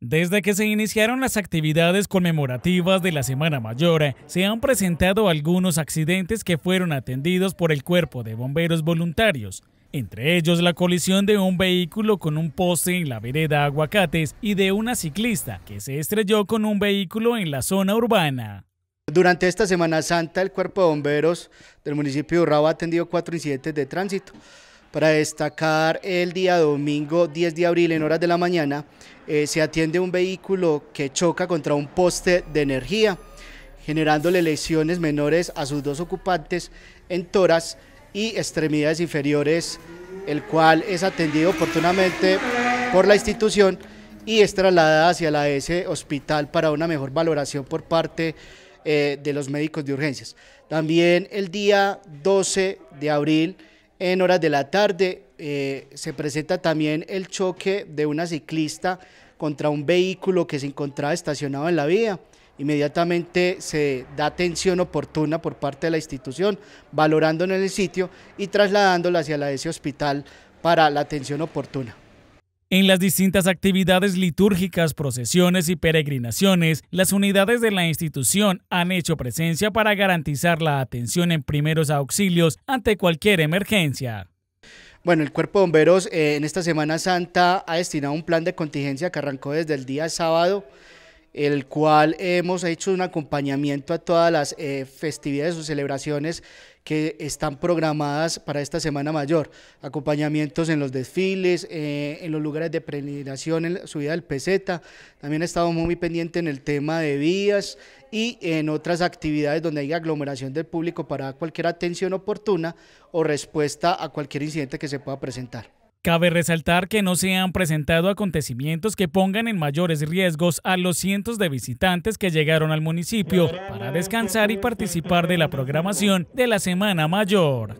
Desde que se iniciaron las actividades conmemorativas de la Semana Mayor, eh, se han presentado algunos accidentes que fueron atendidos por el Cuerpo de Bomberos Voluntarios, entre ellos la colisión de un vehículo con un poste en la vereda Aguacates y de una ciclista que se estrelló con un vehículo en la zona urbana. Durante esta Semana Santa, el Cuerpo de Bomberos del municipio de Urraba ha atendido cuatro incidentes de tránsito para destacar el día domingo 10 de abril en horas de la mañana, eh, se atiende un vehículo que choca contra un poste de energía, generándole lesiones menores a sus dos ocupantes en toras y extremidades inferiores, el cual es atendido oportunamente por la institución y es trasladada hacia la S Hospital para una mejor valoración por parte eh, de los médicos de urgencias. También el día 12 de abril, en horas de la tarde eh, se presenta también el choque de una ciclista contra un vehículo que se encontraba estacionado en la vía. Inmediatamente se da atención oportuna por parte de la institución, valorando en el sitio y trasladándola hacia la ese hospital para la atención oportuna. En las distintas actividades litúrgicas, procesiones y peregrinaciones, las unidades de la institución han hecho presencia para garantizar la atención en primeros auxilios ante cualquier emergencia. Bueno, el Cuerpo de Bomberos eh, en esta Semana Santa ha destinado un plan de contingencia que arrancó desde el día sábado el cual hemos hecho un acompañamiento a todas las eh, festividades o celebraciones que están programadas para esta Semana Mayor. Acompañamientos en los desfiles, eh, en los lugares de peregrinación, en la subida del peseta. También estamos estado muy pendiente en el tema de vías y en otras actividades donde hay aglomeración del público para cualquier atención oportuna o respuesta a cualquier incidente que se pueda presentar. Cabe resaltar que no se han presentado acontecimientos que pongan en mayores riesgos a los cientos de visitantes que llegaron al municipio para descansar y participar de la programación de la Semana Mayor.